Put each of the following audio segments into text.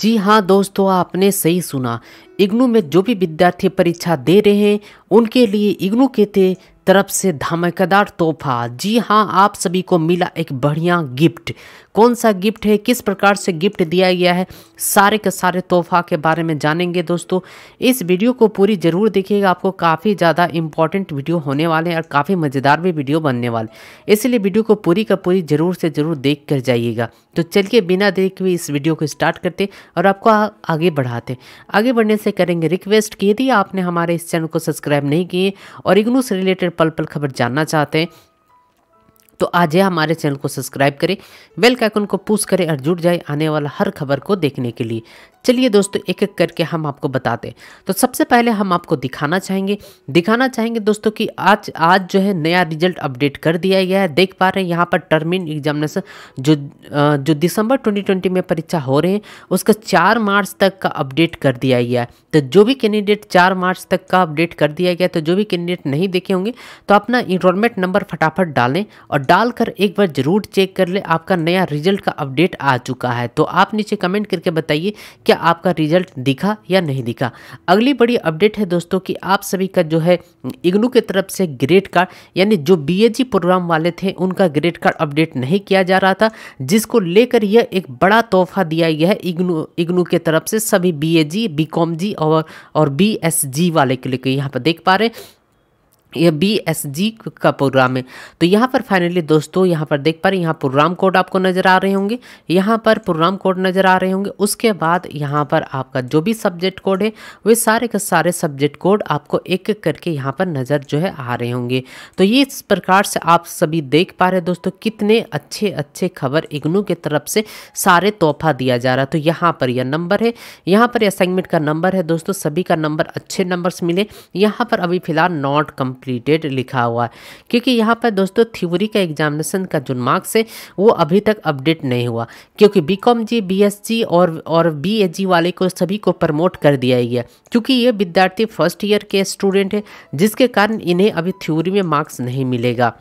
जी हाँ दोस्तों आपने सही सुना इग्नू में जो भी विद्यार्थी परीक्षा दे रहे हैं उनके लिए इग्नू के थे तरफ से धमाकेदार तोहफा जी हाँ आप सभी को मिला एक बढ़िया गिफ्ट कौन सा गिफ्ट है किस प्रकार से गिफ्ट दिया गया है सारे के सारे तोहफा के बारे में जानेंगे दोस्तों इस वीडियो को पूरी ज़रूर देखिएगा आपको काफ़ी ज़्यादा इंपॉर्टेंट वीडियो होने वाले हैं और काफ़ी मज़ेदार भी वीडियो बनने वाले इसलिए वीडियो को पूरी का पूरी ज़रूर से ज़रूर देख कर जाइएगा तो चलिए बिना देख हुए इस वीडियो को स्टार्ट करते और आपको आ, आगे बढ़ाते आगे बढ़ने से करेंगे रिक्वेस्ट कि यदि आपने हमारे इस चैनल को सब्सक्राइब नहीं किए और इग्नू से रिलेटेड पल पल खबर जानना चाहते हैं तो आज ही हमारे चैनल को सब्सक्राइब करें बेल आइकन को पुश करें और जुड़ जाए आने वाला हर खबर को देखने के लिए चलिए दोस्तों एक एक करके हम आपको बताते तो सबसे पहले हम आपको दिखाना चाहेंगे दिखाना चाहेंगे दोस्तों कि आज आज जो है नया रिजल्ट अपडेट कर दिया गया है देख पा रहे हैं यहाँ पर टर्मिन एग्जामिनेशन जो जो दिसंबर 2020 में परीक्षा हो रहे हैं उसका चार मार्च तक का अपडेट कर दिया गया है तो जो भी कैंडिडेट चार मार्च तक का अपडेट कर दिया गया तो जो भी कैंडिडेट नहीं देखे होंगे तो अपना इनरोलमेंट नंबर फटाफट डालें और डालकर एक बार ज़रूर चेक कर ले आपका नया रिजल्ट का अपडेट आ चुका है तो आप नीचे कमेंट करके बताइए कि क्या आपका रिजल्ट दिखा या नहीं दिखा अगली बड़ी अपडेट है दोस्तों कि आप सभी का जो है इग्नू की तरफ से ग्रेड कार्ड यानी जो बी प्रोग्राम वाले थे उनका ग्रेड कार्ड अपडेट नहीं किया जा रहा था जिसको लेकर यह एक बड़ा तोहफा दिया गया है इग्नू इग्नू के तरफ से सभी बी ए जी और, और बी एस जी वाले के लिए यहाँ पर देख पा रहे हैं यह बी एस जी का प्रोग्राम है तो यहाँ पर फाइनली दोस्तों यहाँ पर देख पा रहे यहाँ प्रोग्राम कोड आपको नज़र आ रहे होंगे यहाँ पर प्रोग्राम कोड नज़र आ रहे होंगे उसके बाद यहाँ पर आपका जो भी सब्जेक्ट कोड है वे सारे के सारे सब्जेक्ट कोड आपको एक एक करके यहाँ पर नज़र जो है आ रहे होंगे तो ये इस प्रकार से आप सभी देख पा रहे दोस्तों कितने अच्छे अच्छे खबर इग्नू की तरफ से सारे तोहफा दिया जा रहा है तो यहाँ पर यह नंबर है यहाँ पर असाइनमेंट का नंबर है दोस्तों सभी का नंबर अच्छे नंबर्स मिले यहाँ पर अभी फ़िलहाल नॉट कम कंप्लीटेड लिखा हुआ है क्योंकि यहाँ पर दोस्तों थ्योरी का एग्जामिनेशन का जो मार्क्स है वो अभी तक अपडेट नहीं हुआ क्योंकि B com G B S G और और बी एस जी वाले को सभी को प्रमोट कर दिया गया क्योंकि ये विद्यार्थी फर्स्ट ईयर के स्टूडेंट है जिसके कारण इन्हें अभी थ्योरी में मार्क्स नहीं मिलेगा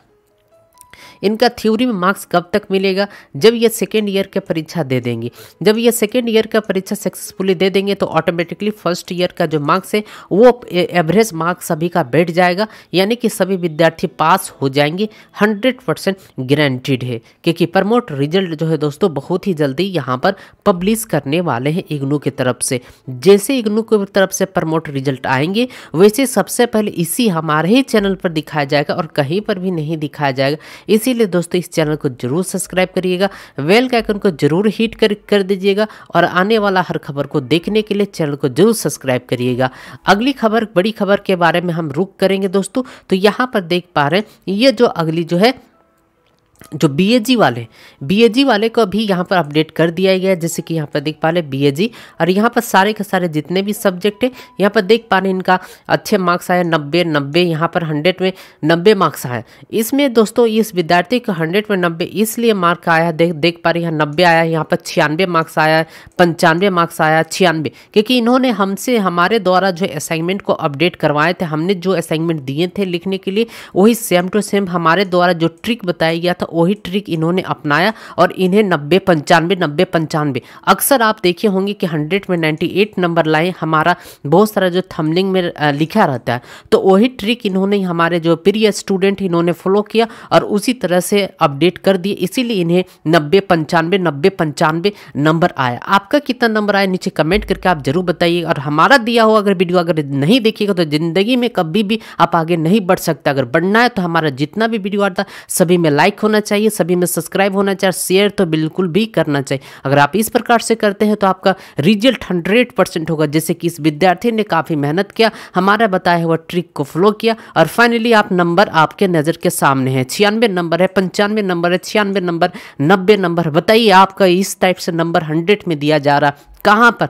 इनका थ्योरी में मार्क्स कब तक मिलेगा जब ये सेकेंड ईयर का परीक्षा दे देंगे जब ये सेकेंड ईयर का परीक्षा सक्सेसफुली दे देंगे तो ऑटोमेटिकली फर्स्ट ईयर का जो मार्क्स है वो एवरेज मार्क्स सभी का बैठ जाएगा यानी कि सभी विद्यार्थी पास हो जाएंगे हंड्रेड परसेंट गारंटीड है क्योंकि प्रमोट रिजल्ट जो है दोस्तों बहुत ही जल्दी यहाँ पर पब्लिश करने वाले हैं इग्नू की तरफ से जैसे इग्नू की तरफ से प्रमोट रिजल्ट आएंगे वैसे सबसे पहले इसी हमारे ही चैनल पर दिखाया जाएगा और कहीं पर भी नहीं दिखाया जाएगा इसीलिए दोस्तों इस चैनल को जरूर सब्सक्राइब करिएगा वेल के आइकन को जरूर हिट कर कर दीजिएगा और आने वाला हर खबर को देखने के लिए चैनल को जरूर सब्सक्राइब करिएगा अगली खबर बड़ी खबर के बारे में हम रुक करेंगे दोस्तों तो यहाँ पर देख पा रहे हैं ये जो अगली जो है जो बी जी वाले बी ए जी वाले को भी यहाँ पर अपडेट कर दिया गया है जैसे कि यहाँ पर देख पा रहे बी ए जी और यहाँ पर सारे के सारे जितने भी सब्जेक्ट है यहाँ पर देख पा रहे इनका अच्छे मार्क्स आए नब्बे नब्बे यहाँ पर हंड्रेड में नब्बे मार्क्स आए इसमें दोस्तों इस विद्यार्थी का हंड्रेड में नब्बे इसलिए मार्क आया देख देख पा रहे यहाँ नब्बे आया यहाँ पर छियानवे मार्क्स आया पंचानवे मार्क्स आया छियानवे क्योंकि इन्होंने हमसे हमारे द्वारा जो असाइनमेंट को अपडेट करवाए थे हमने जो असाइनमेंट दिए थे लिखने के लिए वही सेम टू सेम हमारे द्वारा जो ट्रिक बताया गया था वही ट्रिक इन्होंने अपनाया और इन्हें नब्बे पंचानवे नब्बे पंचानवे अक्सर आप देखे होंगे कि हंड्रेड में नाइन्टी एट नंबर लाए हमारा बहुत सारा जो थमलिंग में लिखा रहता है तो वही ट्रिक इन्होंने हमारे जो प्रिय स्टूडेंट इन्होंने फॉलो किया और उसी तरह से अपडेट कर दिए इसीलिए इन्हें नब्बे पंचानवे नब्बे पंचानवे नंबर आया आपका कितना नंबर आया नीचे कमेंट करके आप जरूर बताइए और हमारा दिया हुआ अगर वीडियो अगर नहीं देखिएगा तो ज़िंदगी में कभी भी आप आगे नहीं बढ़ सकते अगर बढ़ना है तो हमारा जितना भी वीडियो आता सभी में लाइक होना होना चाहिए सभी में सब्सक्राइब होना चाहिए शेयर तो बिल्कुल भी करना चाहिए अगर आप इस प्रकार से करते हैं तो आपका रिजल्ट हंड्रेड परसेंट होगा जैसे कि इस विद्यार्थी ने काफ़ी मेहनत किया हमारा बताया हुआ ट्रिक को फॉलो किया और फाइनली आप नंबर आपके नज़र के सामने हैं छियानवे नंबर है पंचानवे नंबर है छियानवे नंबर नब्बे नंबर बताइए आपका इस टाइप से नंबर हंड्रेड में दिया जा रहा कहाँ पर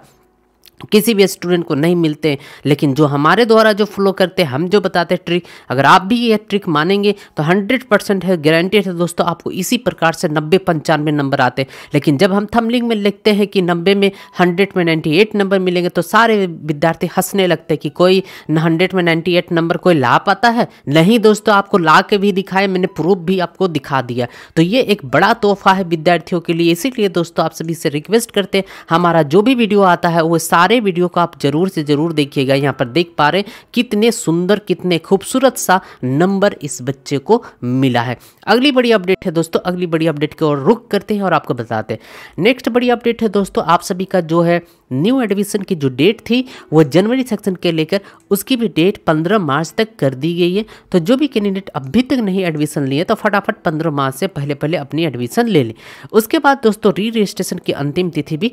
किसी भी स्टूडेंट को नहीं मिलते लेकिन जो हमारे द्वारा जो फॉलो करते हैं हम जो बताते हैं ट्रिक अगर आप भी ये ट्रिक मानेंगे तो 100 परसेंट है गारंटेड है दोस्तों आपको इसी प्रकार से नब्बे पंचानवे नंबर आते हैं लेकिन जब हम थमलिंग में लिखते हैं कि नब्बे में हंड्रेड में नाइन्टी नंबर मिलेंगे तो सारे विद्यार्थी हंसने लगते हैं कि कोई हंड्रेड में नाइन्टी नंबर कोई ला पाता है नहीं दोस्तों आपको ला के भी दिखाए मैंने प्रूफ भी आपको दिखा दिया तो ये एक बड़ा तोहफा है विद्यार्थियों के लिए इसीलिए दोस्तों आप सभी से रिक्वेस्ट करते हैं हमारा जो भी वीडियो आता है वो सारे सारे वीडियो को आप जरूर से ज़रूर देखिएगा यहाँ पर देख पा रहे कितने सुंदर कितने खूबसूरत सा नंबर इस बच्चे को मिला है अगली बड़ी अपडेट है दोस्तों अगली बड़ी अपडेट की ओर रुक करते हैं और आपको बताते हैं नेक्स्ट बड़ी अपडेट है दोस्तों आप सभी का जो है न्यू एडमिशन की जो डेट थी वो जनवरी सेक्शन के लेकर उसकी भी डेट 15 मार्च तक कर दी गई है तो जो भी कैंडिडेट अभी तक नहीं एडमिशन लिए तो फटाफट 15 मार्च से पहले पहले अपनी एडमिशन ले लें उसके बाद दोस्तों री रजिस्ट्रेशन की अंतिम तिथि भी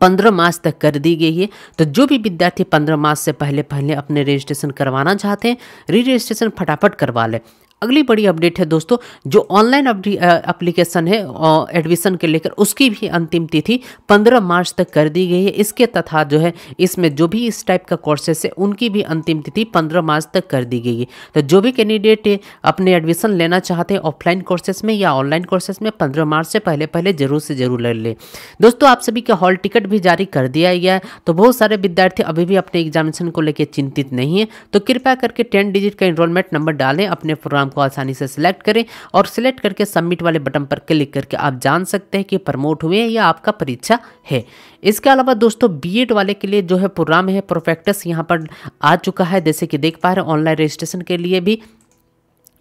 पंद्रह मार्च तक कर दी गई है तो जो भी विद्यार्थी पंद्रह मार्च से पहले पहले अपने रजिस्ट्रेशन करवाना चाहते हैं री रजिस्ट्रेशन फटाफट करवा लें अगली बड़ी अपडेट है दोस्तों जो ऑनलाइन एप्लीकेशन है एडमिशन के लेकर उसकी भी अंतिम तिथि 15 मार्च तक कर दी गई है इसके तथा जो है इसमें जो भी इस टाइप का कोर्सेस है उनकी भी अंतिम तिथि 15 मार्च तक कर दी गई है तो जो भी कैंडिडेट अपने एडमिशन लेना चाहते हैं ऑफलाइन कोर्सेस में या ऑनलाइन कोर्सेस में पंद्रह मार्च से पहले पहले जरूर से जरूर ले लें दोस्तों आप सभी का हॉल टिकट भी जारी कर दिया गया है तो बहुत सारे विद्यार्थी अभी भी अपने एग्जामिनेशन को लेकर चिंतित नहीं है तो कृपया करके टेन डिजिट का इनरोलमेंट नंबर डालें अपने प्रोग्राम को आसानी से सिलेक्ट करें और सिलेक्ट करके सबमिट वाले बटन पर क्लिक करके आप जान सकते हैं कि प्रमोट हुए हैं या आपका परीक्षा है इसके अलावा दोस्तों बीएड वाले के लिए जो है प्रोग्राम है प्रोफेक्टस यहाँ पर आ चुका है जैसे कि देख पा रहे हैं ऑनलाइन रजिस्ट्रेशन के लिए भी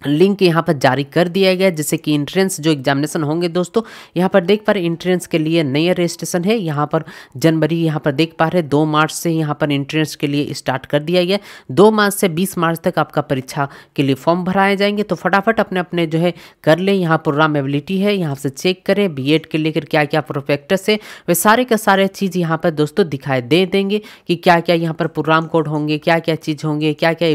लिंक यहाँ पर जारी कर दिया गया जिससे कि इंट्रेंस जो एग्जामिनेशन होंगे दोस्तों यहाँ पर देख पा रहे इंट्रेंस के लिए नया रजिस्ट्रेशन है यहाँ पर जनवरी यहाँ पर देख पा रहे दो मार्च से यहाँ पर इंट्रेंस के लिए स्टार्ट कर दिया गया दो मार्च से बीस मार्च तक आपका परीक्षा के लिए फॉर्म भराए जाएंगे तो फटाफट अपने अपने जो है कर लें यहाँ प्रोग्राम एबिलिटी है यहाँ से चेक करें बी के लेकर क्या क्या प्रोफेक्टर्स है वे सारे का सारे चीज़ यहाँ पर दोस्तों दिखाई दे देंगे कि क्या क्या यहाँ पर प्रोग्राम कोड होंगे क्या क्या चीज़ होंगे क्या क्या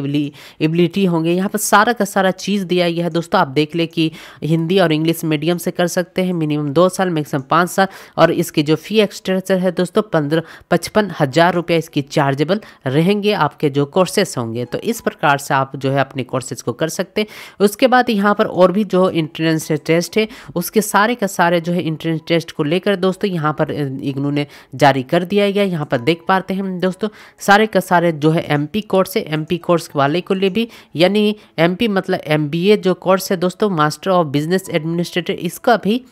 एबिलिटी होंगे यहाँ पर सारा का सारा चीज़ फीस दिया गया है दोस्तों आप देख ले कि हिंदी और इंग्लिश मीडियम से कर सकते हैं मिनिमम दो साल मैक्सिमम पाँच साल और इसकी जो फी एक्सट्रेचर है दोस्तों पंद्रह पचपन हज़ार रुपये इसकी चार्जेबल रहेंगे आपके जो कोर्सेस होंगे तो इस प्रकार से आप जो है अपने कोर्सेज को कर सकते हैं उसके बाद यहाँ पर और भी जो इंट्रेंस टेस्ट है उसके सारे का सारे जो है इंट्रेंस टेस्ट को लेकर दोस्तों यहाँ पर इग्नू ने जारी कर दिया गया यहाँ पर देख पाते हैं दोस्तों सारे का सारे जो है पी कोर्स है पी कोर्स वाले को लिए भी यानी पी मतलब एम एम जो कोर्स है दोस्तों मास्टर ऑफ बिजनेस एडमिनिस्ट्रेटर इसका भी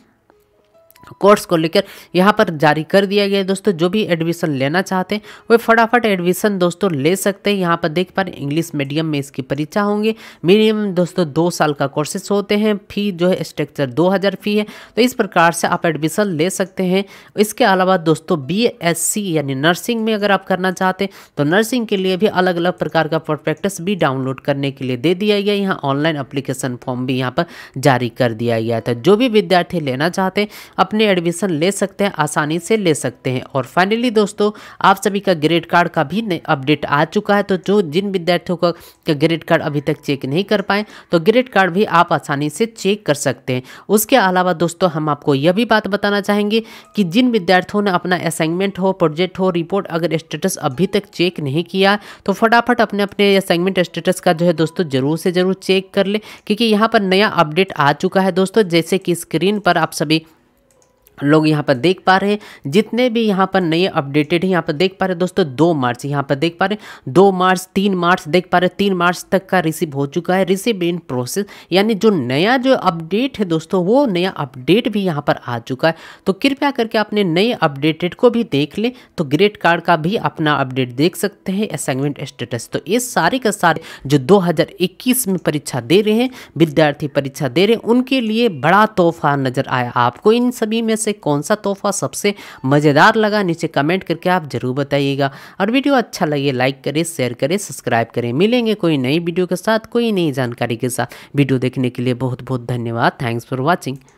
कोर्स को लेकर यहाँ पर जारी कर दिया गया है दोस्तों जो भी एडमिशन लेना चाहते हैं वे फटाफट एडमिशन दोस्तों ले सकते हैं यहाँ पर देख पा रहे इंग्लिश मीडियम में इसकी परीक्षा होंगी मिनिमम दोस्तों दो साल का कोर्सेस होते हैं फी जो है स्ट्रक्चर दो हज़ार फी है तो इस प्रकार से आप एडमिशन ले सकते हैं इसके अलावा दोस्तों बी यानी नर्सिंग में अगर आप करना चाहते हैं तो नर्सिंग के लिए भी अलग अलग प्रकार का प्रोस्पेक्टस भी डाउनलोड करने के लिए दे दिया गया यहाँ ऑनलाइन अप्लीकेशन फॉर्म भी यहाँ पर जारी कर दिया गया था तो जो भी विद्यार्थी लेना चाहते हैं अपने अपने एडमिशन ले सकते हैं आसानी से ले सकते हैं और फाइनली दोस्तों आप सभी का ग्रेड कार्ड का भी अपडेट आ चुका है तो जो जिन विद्यार्थियों का, ग्रेड कार्ड अभी तक चेक नहीं कर पाए तो ग्रेड कार्ड भी आप आसानी से चेक कर सकते हैं उसके अलावा दोस्तों हम आपको यह भी बात बताना चाहेंगे कि जिन विद्यार्थियों ने अपना असाइनमेंट हो प्रोजेक्ट हो रिपोर्ट अगर स्टेटस अभी तक चेक नहीं किया तो फटाफट अपने अपने असाइनमेंट स्टेटस का जो है दोस्तों ज़रूर से ज़रूर चेक कर ले क्योंकि यहाँ पर नया अपडेट आ चुका है दोस्तों जैसे कि स्क्रीन पर आप सभी लोग यहाँ पर देख पा रहे हैं जितने भी यहाँ पर नए अपडेटेड हैं यहाँ पर देख पा रहे हैं दोस्तों दो मार्च यहाँ पर देख पा रहे हैं दो मार्च तीन मार्च देख पा रहे हैं तीन मार्च तक का रिसीव हो चुका है रिसीव इन प्रोसेस यानी जो नया जो अपडेट है दोस्तों वो नया अपडेट भी यहाँ पर आ चुका है तो कृपया करके अपने नए अपडेटेड को भी देख लें तो ग्रेट कार्ड का भी अपना अपडेट देख सकते हैं असाइनमेंट स्टेटस तो ये सारे का सारे जो दो में परीक्षा दे रहे हैं विद्यार्थी परीक्षा दे रहे हैं उनके लिए बड़ा तोहफा नज़र आया आपको इन सभी में से से कौन सा तोहफा सबसे मज़ेदार लगा नीचे कमेंट करके आप ज़रूर बताइएगा और वीडियो अच्छा लगे लाइक करें शेयर करें सब्सक्राइब करें मिलेंगे कोई नई वीडियो के साथ कोई नई जानकारी के साथ वीडियो देखने के लिए बहुत बहुत धन्यवाद थैंक्स फॉर वॉचिंग